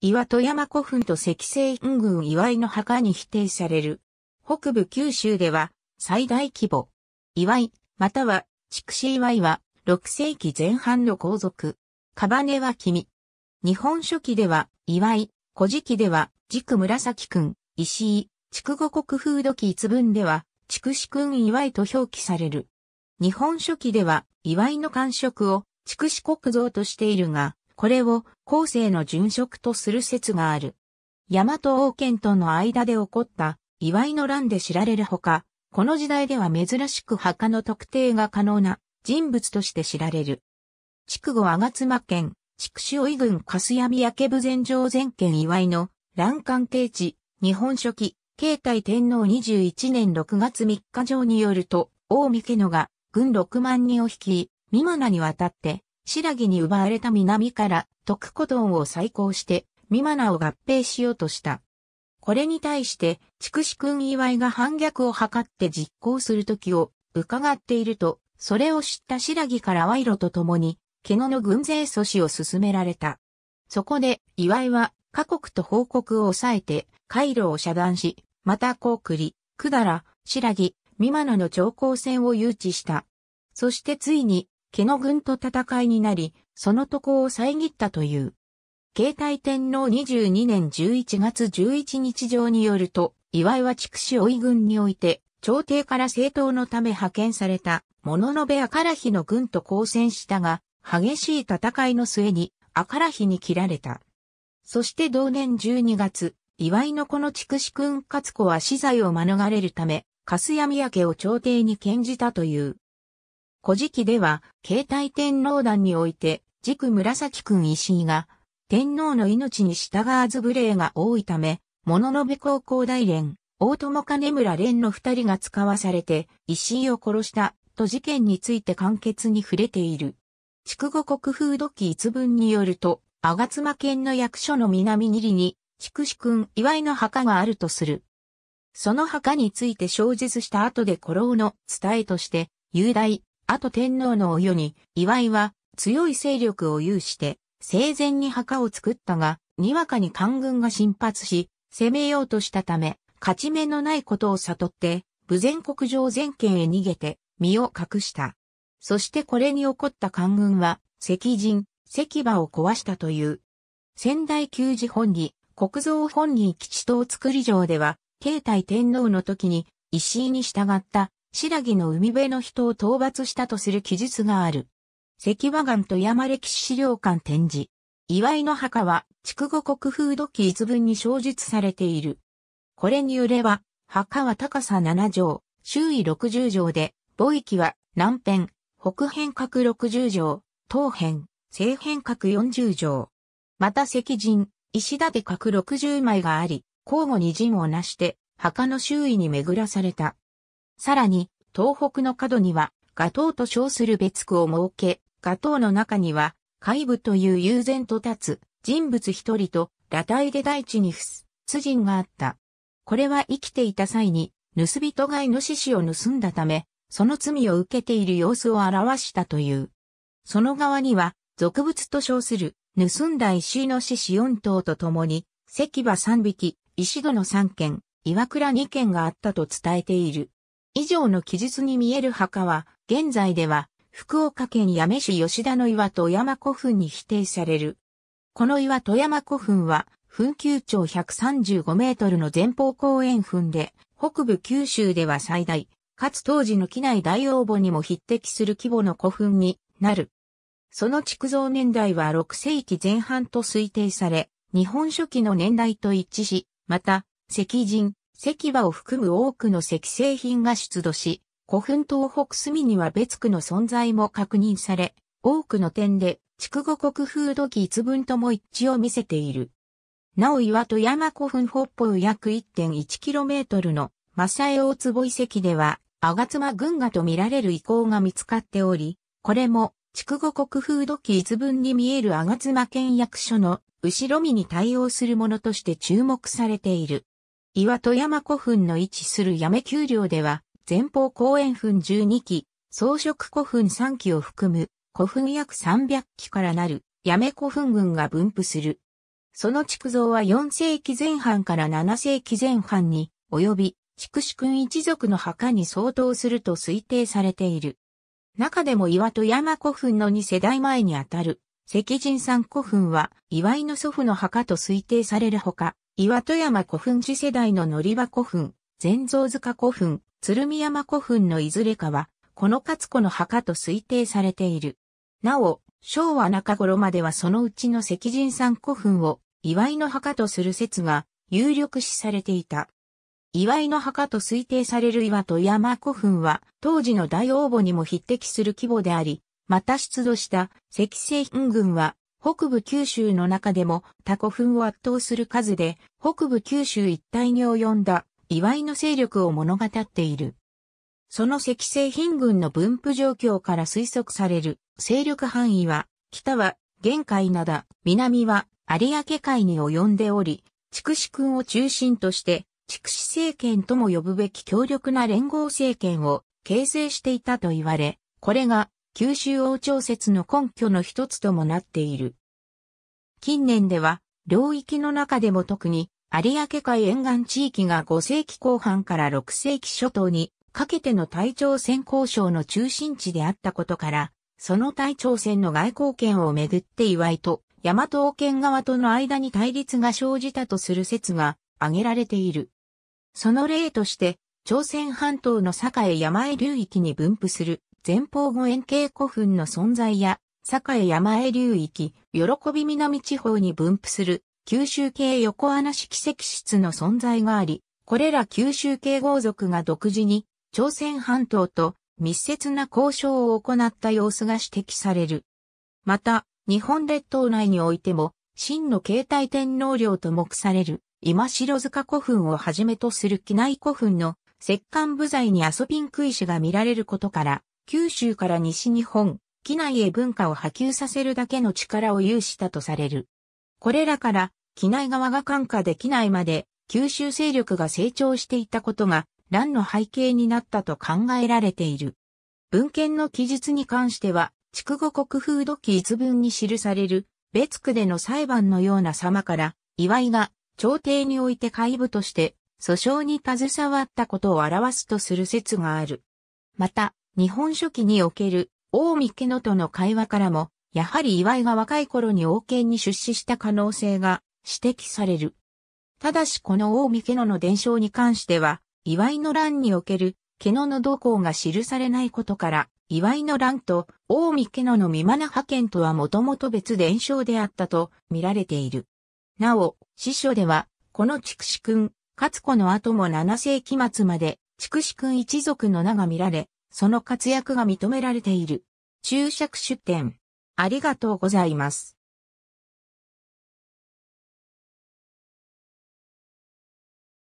岩戸山古墳と石西雲群岩井の墓に否定される。北部九州では最大規模。岩井、または筑紫岩井は6世紀前半の皇族。カバネは君。日本書紀では岩井、古事記では軸紫君、石井、筑後国風土記一文では筑紫君岩井と表記される。日本書紀では岩井の官職を筑紫国像としているが、これを後世の殉職とする説がある。大和王権との間で起こった祝いの乱で知られるほか、この時代では珍しく墓の特定が可能な人物として知られる。筑後吾妻県、筑紫尾郡霞闇焼部前上前県祝いの乱関係地、日本書紀、慶太天皇21年6月3日上によると、大見家のが、軍6万人を率い、三間ナに渡って、白木に奪われた南から徳古ンを再興して、ミマナを合併しようとした。これに対して、筑紫君祝いが反逆を図って実行する時を伺っていると、それを知った白木から賄賂と共に、毛野の軍勢阻止を進められた。そこで、祝いは、各国と報告を抑えて、回路を遮断し、また高栗、百済、白木、美馬ナの長江戦を誘致した。そしてついに、毛の軍と戦いになり、その渡航を遮ったという。携帯天皇22年11月11日上によると、岩井は筑紫追軍において、朝廷から政党のため派遣された、物の部赤らひの軍と交戦したが、激しい戦いの末に、赤ら日に切られた。そして同年12月、岩井の子の筑紫君勝子は死罪を免れるため、かすやみやけを朝廷に献じたという。古事記では、携帯天皇団において、軸紫君石井が、天皇の命に従わず無礼が多いため、物の部高校大連、大友金村連の二人が使わされて、石井を殺した、と事件について簡潔に触れている。筑後国風土記一文によると、吾妻県の役所の南に里に、筑子君祝いの墓があるとする。その墓について小説した後で古老の伝えとして、雄大、あと天皇のお世に、岩井は強い勢力を有して、生前に墓を作ったが、にわかに官軍が進発し、攻めようとしたため、勝ち目のないことを悟って、武前国上全権へ逃げて、身を隠した。そしてこれに起こった官軍は、石人、石馬を壊したという。仙台旧寺本義、国蔵本義基地等作り城では、慶太天皇の時に、石井に従った白木の海辺の人を討伐したとする記述がある。関和岩と山歴史資料館展示。岩井の墓は、筑後国風土記一文に詳述されている。これによれば、墓は高さ7畳、周囲60畳で、墓域は南辺、北辺角60畳、東辺、西辺角40畳。また石人、石立角60枚があり、交互に陣をなして、墓の周囲に巡らされた。さらに、東北の角には、ガトーと称する別区を設け、ガトーの中には、海部という悠然と立つ人物一人と、裸体で大地に伏す、辻人があった。これは生きていた際に、盗人がいノシシを盗んだため、その罪を受けている様子を表したという。その側には、俗物と称する、盗んだ石の獅子四頭と共に、石馬三匹、石戸の三軒、岩倉二軒があったと伝えている。以上の記述に見える墓は、現在では、福岡県八女市吉田の岩戸山古墳に否定される。この岩戸山古墳は、墳丘長135メートルの前方公園墳で、北部九州では最大、かつ当時の機内大応募にも匹敵する規模の古墳になる。その築造年代は6世紀前半と推定され、日本初期の年代と一致し、また、石人、石馬を含む多くの石製品が出土し、古墳東北隅には別区の存在も確認され、多くの点で筑後国風土器一文とも一致を見せている。なお岩戸山古墳北方約 1.1km の正江大坪遺跡では、吾妻群馬と見られる遺構が見つかっており、これも筑後国風土器一文に見える吾妻県役所の後ろ身に対応するものとして注目されている。岩戸山古墳の位置する八女丘陵では、前方後円墳12基、装飾古墳3基を含む、古墳約300基からなる、八女古墳群が分布する。その築造は4世紀前半から7世紀前半に、及び、筑紫君一族の墓に相当すると推定されている。中でも岩戸山古墳の2世代前にあたる、石神山古墳は、岩井の祖父の墓と推定されるほか、岩戸山古墳次世代の乗り場古墳、善蔵塚古墳、鶴見山古墳のいずれかは、この勝子の墓と推定されている。なお、昭和中頃まではそのうちの石人山古墳を祝いの墓とする説が有力視されていた。祝いの墓と推定される岩戸山古墳は当時の大応募にも匹敵する規模であり、また出土した石製群は北部九州の中でも他古墳を圧倒する数で、北部九州一帯に及んだ祝いの勢力を物語っている。その石製品群の分布状況から推測される勢力範囲は、北は玄海灘、南は有明海に及んでおり、筑紫君を中心として、筑紫政権とも呼ぶべき強力な連合政権を形成していたと言われ、これが九州王朝説の根拠の一つともなっている。近年では、領域の中でも特に、有明海沿岸地域が5世紀後半から6世紀初頭にかけての大朝鮮交渉の中心地であったことから、その大朝鮮の外交権をめぐって岩井と大和王権側との間に対立が生じたとする説が挙げられている。その例として、朝鮮半島の境山へ流域に分布する前方後円形古墳の存在や、栄山江流域、喜び南地方に分布する九州系横穴式石室の存在があり、これら九州系豪族が独自に朝鮮半島と密接な交渉を行った様子が指摘される。また、日本列島内においても、真の携帯天皇陵と目される、今城塚古墳をはじめとする機内古墳の石棺部材に遊びんくい石が見られることから、九州から西日本、機内へ文化を波及させるだけの力を有したとされる。これらから、機内側が感化できないまで、九州勢力が成長していたことが、乱の背景になったと考えられている。文献の記述に関しては、筑後国風土記一文に記される、別区での裁判のような様から、岩井が、朝廷において海部として、訴訟に携わったことを表すとする説がある。また、日本書紀における、大見家のとの会話からも、やはり岩井が若い頃に王権に出資した可能性が指摘される。ただしこの大見家のの伝承に関しては、岩井の乱における、家のの動向が記されないことから、岩井の乱と大見家のの未満な派遣とはもともと別伝承であったと見られている。なお、師匠では、この筑紫君、勝子の後も7世紀末まで、筑紫君一族の名が見られ、その活躍が認められている。注釈出典。ありがとうございます。